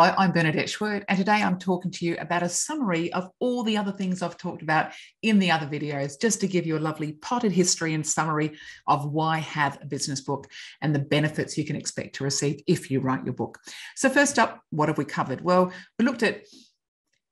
Hello, I'm Bernadette Schwert, and today I'm talking to you about a summary of all the other things I've talked about in the other videos, just to give you a lovely potted history and summary of why have a business book and the benefits you can expect to receive if you write your book. So, first up, what have we covered? Well, we looked at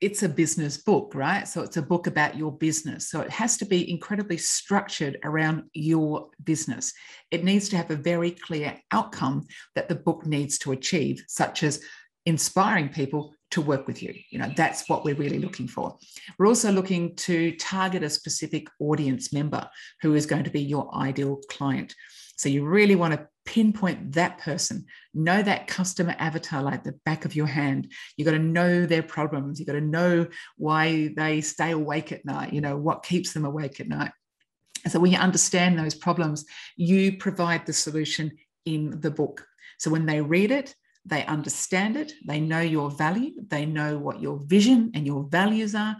it's a business book, right? So it's a book about your business. So it has to be incredibly structured around your business. It needs to have a very clear outcome that the book needs to achieve, such as inspiring people to work with you. You know, that's what we're really looking for. We're also looking to target a specific audience member who is going to be your ideal client. So you really want to pinpoint that person, know that customer avatar like the back of your hand. You've got to know their problems. You've got to know why they stay awake at night, you know, what keeps them awake at night. And so when you understand those problems, you provide the solution in the book. So when they read it, they understand it. They know your value. They know what your vision and your values are,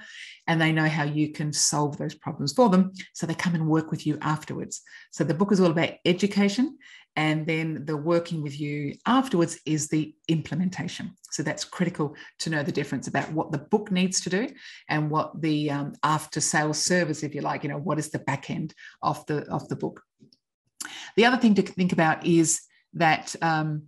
and they know how you can solve those problems for them. So they come and work with you afterwards. So the book is all about education, and then the working with you afterwards is the implementation. So that's critical to know the difference about what the book needs to do and what the um, after sales service, if you like, you know, what is the back end of the of the book. The other thing to think about is that um,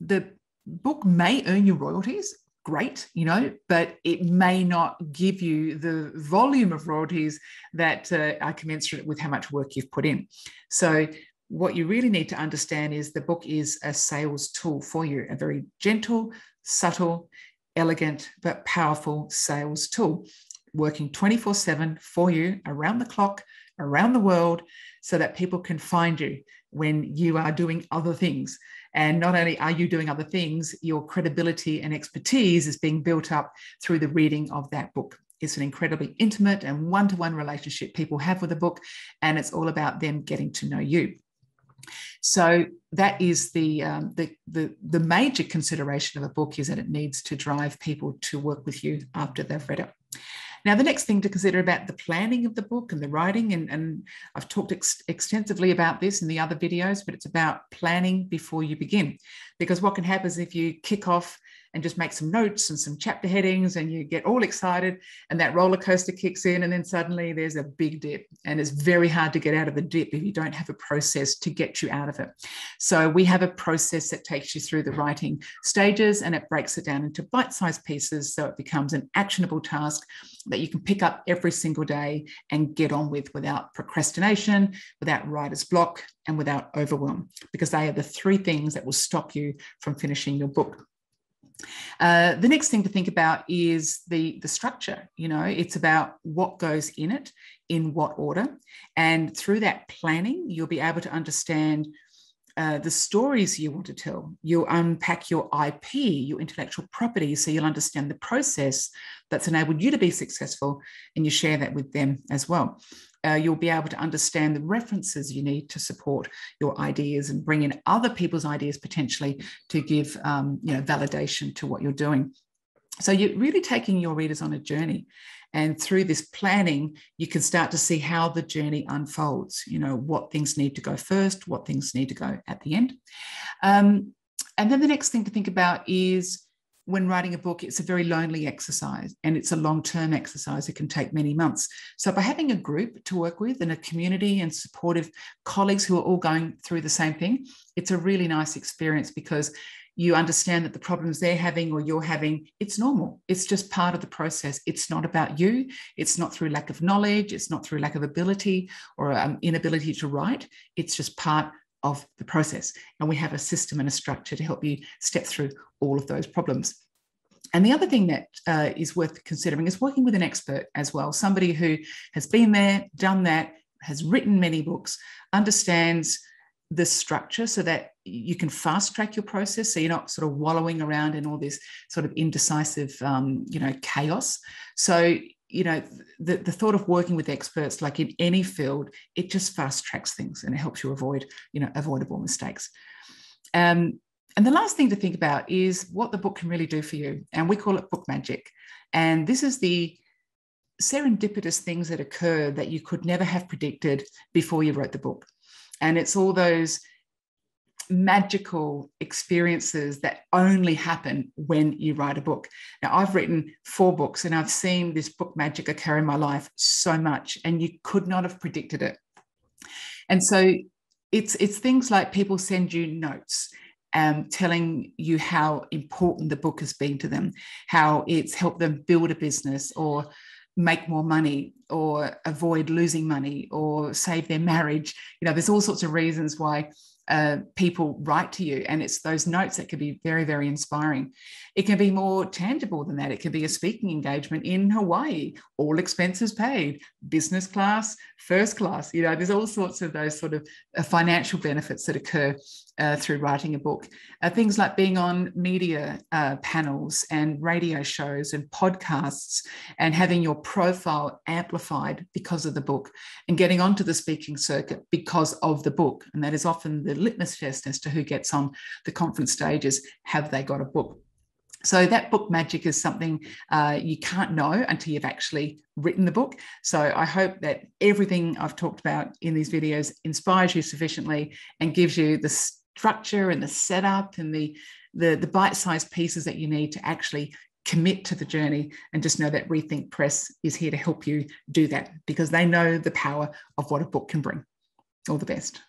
the book may earn you royalties great you know but it may not give you the volume of royalties that uh, are commensurate with how much work you've put in so what you really need to understand is the book is a sales tool for you a very gentle subtle elegant but powerful sales tool working 24 7 for you around the clock around the world so that people can find you when you are doing other things and not only are you doing other things, your credibility and expertise is being built up through the reading of that book. It's an incredibly intimate and one to one relationship people have with a book, and it's all about them getting to know you. So that is the, um, the, the, the major consideration of a book is that it needs to drive people to work with you after they've read it. Now, the next thing to consider about the planning of the book and the writing, and, and I've talked ex- extensively about this in the other videos, but it's about planning before you begin. Because what can happen is if you kick off and just make some notes and some chapter headings and you get all excited and that roller coaster kicks in and then suddenly there's a big dip and it's very hard to get out of the dip if you don't have a process to get you out of it so we have a process that takes you through the writing stages and it breaks it down into bite-sized pieces so it becomes an actionable task that you can pick up every single day and get on with without procrastination without writer's block and without overwhelm because they are the three things that will stop you from finishing your book uh, the next thing to think about is the, the structure. You know, it's about what goes in it, in what order. And through that planning, you'll be able to understand uh, the stories you want to tell. You'll unpack your IP, your intellectual property, so you'll understand the process that's enabled you to be successful and you share that with them as well uh, you'll be able to understand the references you need to support your ideas and bring in other people's ideas potentially to give um, you know validation to what you're doing so you're really taking your readers on a journey and through this planning you can start to see how the journey unfolds you know what things need to go first what things need to go at the end um, and then the next thing to think about is when writing a book, it's a very lonely exercise and it's a long term exercise. It can take many months. So, by having a group to work with and a community and supportive colleagues who are all going through the same thing, it's a really nice experience because you understand that the problems they're having or you're having, it's normal. It's just part of the process. It's not about you. It's not through lack of knowledge. It's not through lack of ability or um, inability to write. It's just part of the process. And we have a system and a structure to help you step through all of those problems. And the other thing that uh, is worth considering is working with an expert as well, somebody who has been there, done that, has written many books, understands the structure so that you can fast track your process so you're not sort of wallowing around in all this sort of indecisive um, you know chaos so you know the, the thought of working with experts like in any field it just fast tracks things and it helps you avoid you know avoidable mistakes um, and the last thing to think about is what the book can really do for you and we call it book magic and this is the serendipitous things that occur that you could never have predicted before you wrote the book and it's all those magical experiences that only happen when you write a book. Now, I've written four books and I've seen this book magic occur in my life so much, and you could not have predicted it. And so it's, it's things like people send you notes. Um, telling you how important the book has been to them, how it's helped them build a business or make more money or avoid losing money or save their marriage. You know, there's all sorts of reasons why uh, people write to you. And it's those notes that can be very, very inspiring. It can be more tangible than that. It can be a speaking engagement in Hawaii, all expenses paid, business class, first class. You know, there's all sorts of those sort of uh, financial benefits that occur uh, through writing a book. things like being on media uh, panels and radio shows and podcasts and having your profile amplified because of the book and getting onto the speaking circuit because of the book. And that is often the litmus test as to who gets on the conference stages. Have they got a book? So that book magic is something uh, you can't know until you've actually written the book. So I hope that everything I've talked about in these videos inspires you sufficiently and gives you the structure and the setup and the the, the bite-sized pieces that you need to actually commit to the journey and just know that rethink press is here to help you do that because they know the power of what a book can bring all the best